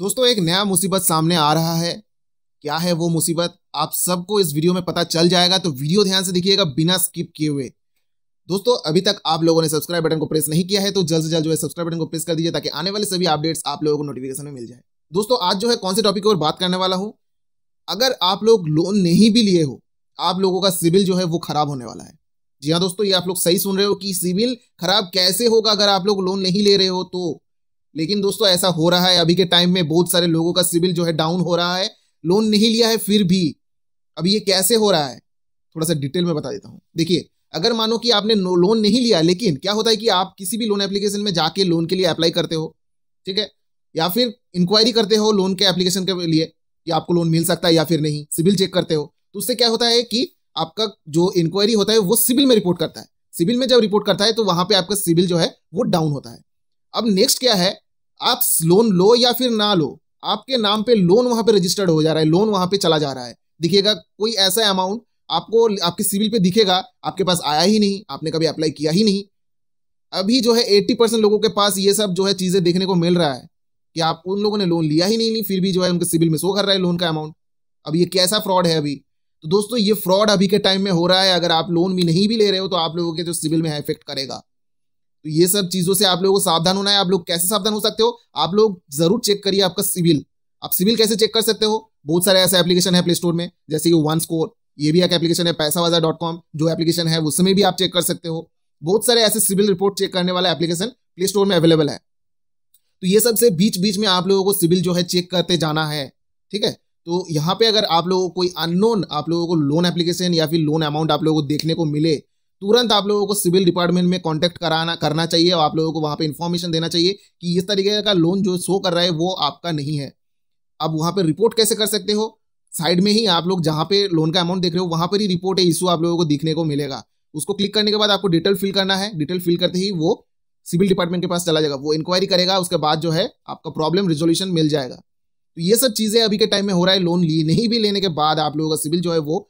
दोस्तों एक नया मुसीबत सामने आ रहा है क्या है वो मुसीबत आप सबको इस वीडियो में पता चल जाएगा तो वीडियो ध्यान से देखिएगा बिना स्किप किए हुए दोस्तों अभी तक आप लोगों ने सब्सक्राइब बटन को प्रेस नहीं किया है तो जल्द से जल्द जो है सब्सक्राइब बटन को प्रेस कर दीजिए ताकि आने वाले सभी अपडेट्स आप लोगों को नोटिफिकेशन में मिल जाए दोस्तों आज जो है कौन से टॉपिक पर बात करने वाला हूँ अगर आप लोग लोन नहीं भी लिए हो आप लोगों का सिविल जो है वो खराब होने वाला है जी हाँ दोस्तों ये आप लोग सही सुन रहे हो कि सिविल खराब कैसे होगा अगर आप लोग लोन नहीं ले रहे हो तो लेकिन दोस्तों ऐसा हो रहा है अभी के टाइम में बहुत सारे लोगों का सिविल जो है डाउन हो रहा है लोन नहीं लिया है फिर भी अभी ये कैसे हो रहा है थोड़ा सा डिटेल में बता देता हूँ देखिए अगर मानो कि आपने लोन नहीं लिया लेकिन क्या होता है कि आप किसी भी लोन एप्लीकेशन में जाके लोन के लिए अप्लाई करते हो ठीक है या फिर इंक्वायरी करते हो लोन के एप्लीकेशन के लिए कि आपको लोन मिल सकता है या फिर नहीं सिविल चेक करते हो तो उससे क्या होता है कि आपका जो इंक्वायरी होता है वो सिविल में रिपोर्ट करता है सिविल में जब रिपोर्ट करता है तो वहां पे आपका सिविल जो है वो डाउन होता है अब नेक्स्ट क्या है आप लोन लो या फिर ना लो आपके नाम पे लोन वहां पे रजिस्टर्ड हो जा रहा है लोन वहां पे चला जा रहा है दिखेगा कोई ऐसा अमाउंट आपको आपके सिविल पे दिखेगा आपके पास आया ही नहीं आपने कभी अप्लाई किया ही नहीं अभी जो है एट्टी परसेंट लोगों के पास ये सब जो है चीज़ें देखने को मिल रहा है कि आप उन लोगों ने लोन लिया ही नहीं नहीं फिर भी जो है उनके सिविल में शो कर रहा है लोन का अमाउंट अब ये कैसा फ्रॉड है अभी तो दोस्तों ये फ्रॉड अभी के टाइम में हो रहा है अगर आप लोन भी नहीं भी ले रहे हो तो आप लोगों के जो सिविल में इफेक्ट करेगा तो ये सब चीज़ों से आप लोगों को सावधान होना है आप लोग कैसे सावधान हो सकते हो आप लोग जरूर चेक करिए आपका सिविल आप सिविल कैसे चेक कर सकते हो बहुत सारे ऐसे एप्लीकेशन है प्ले स्टोर में जैसे कि वन स्कोर ये भी एक एप्लीकेशन है पैसा वाजा डॉट कॉम जो एप्लीकेशन है उसमें भी आप चेक कर सकते हो बहुत सारे ऐसे सिविल रिपोर्ट चेक करने वाला एप्लीकेशन प्ले स्टोर में अवेलेबल है तो ये सब से बीच बीच में आप लोगों को सिविल जो है चेक करते जाना है ठीक है तो यहाँ पे अगर आप लोगों को कोई अननोन आप लोगों को लोन एप्लीकेशन या फिर लोन अमाउंट आप लोगों को देखने को मिले तुरंत आप लोगों को सिविल डिपार्टमेंट में कॉन्टैक्ट कराना करना चाहिए और आप लोगों को वहाँ पे इन्फॉर्मेशन देना चाहिए कि इस तरीके का लोन जो शो कर रहा है वो आपका नहीं है आप वहाँ पर रिपोर्ट कैसे कर सकते हो साइड में ही आप लोग जहाँ पे लोन का अमाउंट देख रहे हो वहाँ पर ही रिपोर्ट है इशू आप लोगों को दिखने को मिलेगा उसको क्लिक करने के बाद आपको डिटेल फिल करना है डिटेल फिल करते ही वो सिविल डिपार्टमेंट के पास चला जाएगा वो इंक्वायरी करेगा उसके बाद जो है आपका प्रॉब्लम रिजोल्यूशन मिल जाएगा तो ये सब चीज़ें अभी के टाइम में हो रहा है लोन ली नहीं भी लेने के बाद आप लोगों का सिविल जो है वो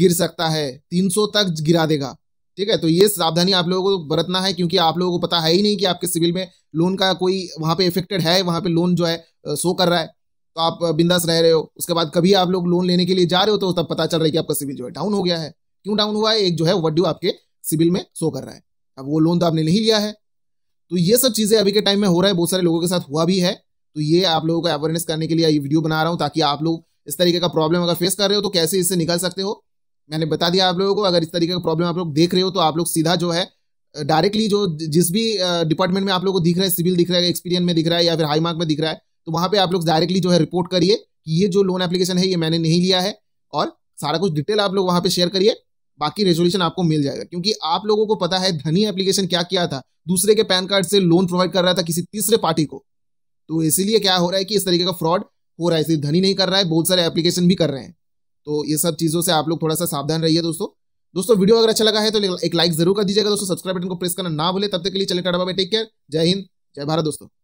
गिर सकता है तीन तक गिरा देगा ठीक है तो ये सावधानी आप लोगों को बरतना है क्योंकि आप लोगों को पता है ही नहीं कि आपके सिविल में लोन का कोई वहाँ पे इफेक्टेड है वहाँ पे लोन जो है शो कर रहा है तो आप बिंदास रह रहे हो उसके बाद कभी आप लोग लोन लेने के लिए जा रहे हो तो तब पता चल रहा है कि आपका सिविल जो है डाउन हो गया है क्यों डाउन हुआ है एक जो है वड्यू आपके सिविल में शो कर रहा है अब वो लोन तो आपने नहीं लिया है तो ये सब चीज़ें अभी के टाइम में हो रहा है बहुत सारे लोगों के साथ हुआ भी है तो ये आप लोगों को अवेयरनेस करने के लिए ये वीडियो बना रहा हूँ ताकि आप लोग इस तरीके का प्रॉब्लम अगर फेस कर रहे हो तो कैसे इससे निकल सकते हो मैंने बता दिया आप लोगों को अगर इस तरीके का प्रॉब्लम आप लोग देख रहे हो तो आप लोग सीधा जो है डायरेक्टली जो जिस भी डिपार्टमेंट में आप लोगों को दिख रहा है सिविल दिख रहा है एक्सपीरियंस में दिख रहा है या फिर हाई मार्क में दिख रहा है तो वहाँ पे आप लोग डायरेक्टली जो है रिपोर्ट करिए कि ये जो लोन एप्लीकेशन है ये मैंने नहीं लिया है और सारा कुछ डिटेल आप लोग वहाँ पे शेयर करिए बाकी रेजोल्यूशन आपको मिल जाएगा क्योंकि आप लोगों को पता है धनी एप्लीकेशन क्या किया था दूसरे के पैन कार्ड से लोन प्रोवाइड कर रहा था किसी तीसरे पार्टी को तो इसीलिए क्या हो रहा है कि इस तरीके का फ्रॉड हो रहा है इसलिए धनी नहीं कर रहा है बहुत सारे एप्लीकेशन भी कर रहे हैं तो ये सब चीज़ों से आप लोग थोड़ा सा सावधान रहिए दोस्तों दोस्तों वीडियो अगर अच्छा लगा है तो एक लाइक जरूर कर दीजिएगा दोस्तों सब्सक्राइब बटन को प्रेस करना ना भूले तब तक के लिए चले टाटा बाबा टेक केयर जय हिंद जय भारत दोस्तों